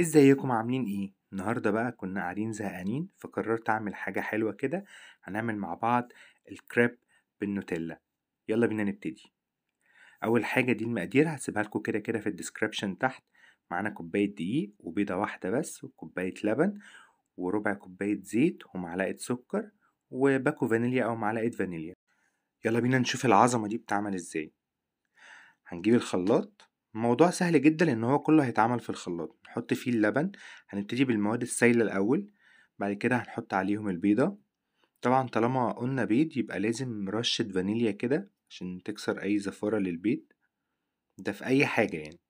ازيكم عاملين ايه النهارده بقى كنا قاعدين زهقانين فقررت اعمل حاجه حلوه كده هنعمل مع بعض الكريب بالنوتيلا يلا بينا نبتدي اول حاجه دي المقادير هسيبها لكم كده كده في الديسكريبشن تحت معانا كوبايه دقيق وبيضه واحده بس وكوبايه لبن وربع كوبايه زيت ومعلقه سكر وباكو فانيليا او معلقه فانيليا يلا بينا نشوف العظمه دي بتعمل ازاي هنجيب الخلاط الموضوع سهل جدا لان هو كله هيتعمل في الخلاط نحط فيه اللبن هنبتدي بالمواد السائله الاول بعد كده هنحط عليهم البيضه طبعا طالما قلنا بيض يبقى لازم رشه فانيليا كده عشان تكسر اي زفاره للبيض ده في اي حاجه يعني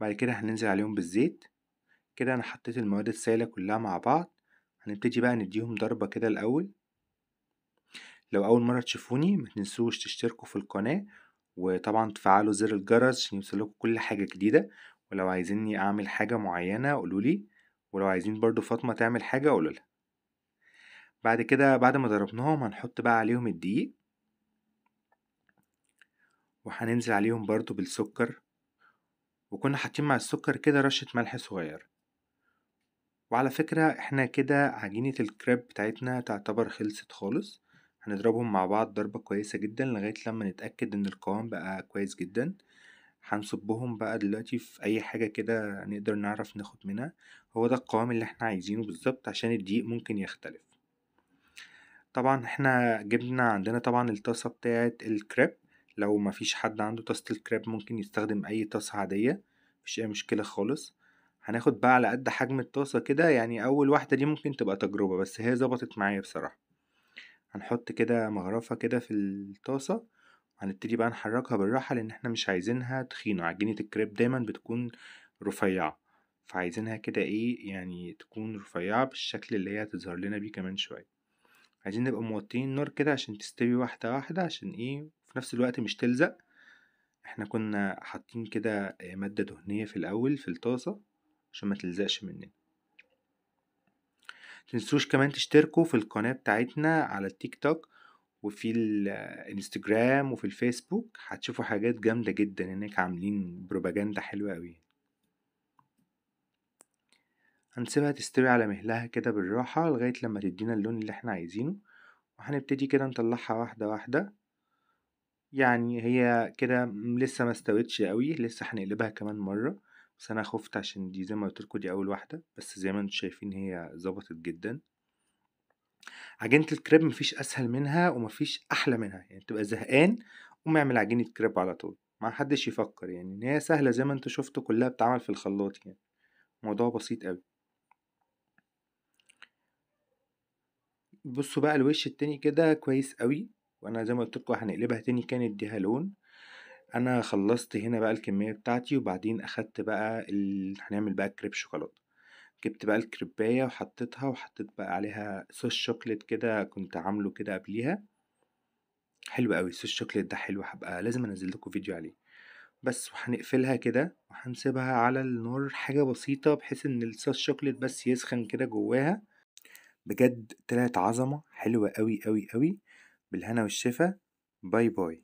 بعد كده هننزل عليهم بالزيت كده انا حطيت المواد السائله كلها مع بعض هنبتدي بقى نديهم ضربه كده الاول لو اول مره تشوفوني ما تنسوش تشتركوا في القناه وطبعًا تفعّلوا زر الجرس عشان يوصلكوا كل حاجة جديدة، ولو عايزينّي أعمل حاجة معيّنة قولولي ولو عايزين برضو فاطمة تعمل حاجة قولولها بعد كده بعد ما ضربناهم هنحط بقى عليهم الدقيق، وهننزل عليهم برضو بالسكر، وكنا حاطين مع السكر كده رشة ملح صغيرة. وعلى فكرة إحنا كده عجينة الكريب بتاعتنا تعتبر خلصت خالص، هنضربهم مع بعض ضربة كويسة جدا لغاية لما نتأكد إن القوام بقى كويس جدا هنصبهم بقى دلوقتي في أي حاجة كده نقدر نعرف ناخد منها هو ده القوام اللي احنا عايزينه بالظبط عشان الدقيق ممكن يختلف طبعا احنا جبنا عندنا طبعا الطاسة بتاعة الكريب لو مفيش حد عنده طاسة الكريب ممكن يستخدم أي طاسة عادية مفيش أي مشكلة خالص هناخد بقى على قد حجم الطاسة كده يعني أول واحدة دي ممكن تبقى تجربة بس هي ظبطت معايا بصراحة هنحط كده مغرفة كده في الطاسة هنبتدي بقى نحركها بالراحة لأن احنا مش عايزينها تخينة عجينة الكريب دايما بتكون رفيعة فعايزينها كده ايه يعني تكون رفيعة بالشكل اللي هي هتظهر لنا بيه كمان شوية عايزين نبقى موطين النار كده عشان تستوي واحدة واحدة عشان ايه في نفس الوقت مش تلزق احنا كنا حاطين كده مادة دهنية في الأول في الطاسة عشان ما تلزقش مننا متنسوش كمان تشتركوا في القناة بتاعتنا على التيك توك وفي الانستجرام وفي الفيسبوك هتشوفوا حاجات جامدة جدا هناك عاملين بروباجندا حلوة قوي هنسيبها تستوي على مهلها كده بالراحة لغاية لما تدينا اللون اللي احنا عايزينه وهنبتدي كده نطلعها واحدة واحدة يعني هي كده لسه ما استوتش قوي لسه هنقلبها كمان مرة بس انا خفت عشان دي زي ما قلت لكم دي اول واحده بس زي ما انتم شايفين هي ظبطت جدا عجينه الكريب مفيش اسهل منها ومفيش احلى منها يعني تبقى زهقان قوم اعمل عجينه كريب على طول ما حدش يفكر يعني ان هي سهله زي ما انتم شفتوا كلها بتتعمل في الخلاط يعني الموضوع بسيط قوي بصوا بقى الوش التاني كده كويس قوي وانا زي ما قلت لكم هنقلبها تاني كان اديها لون انا خلصت هنا بقى الكميه بتاعتي وبعدين اخدت بقى ال... هنعمل بقى كريب شوكولاته جبت بقى الكريبايه وحطيتها وحطيت بقى عليها صوص شوكليت كده كنت عامله كده قبليها حلو قوي صوص الشوكليت ده حلو هبقى لازم انزل لكم فيديو عليه بس وهنقفلها كده وهنسيبها على النار حاجه بسيطه بحيث ان الصوص الشوكليت بس يسخن كده جواها بجد طلعت عظمه حلوه قوي قوي قوي بالهنا والشفا باي باي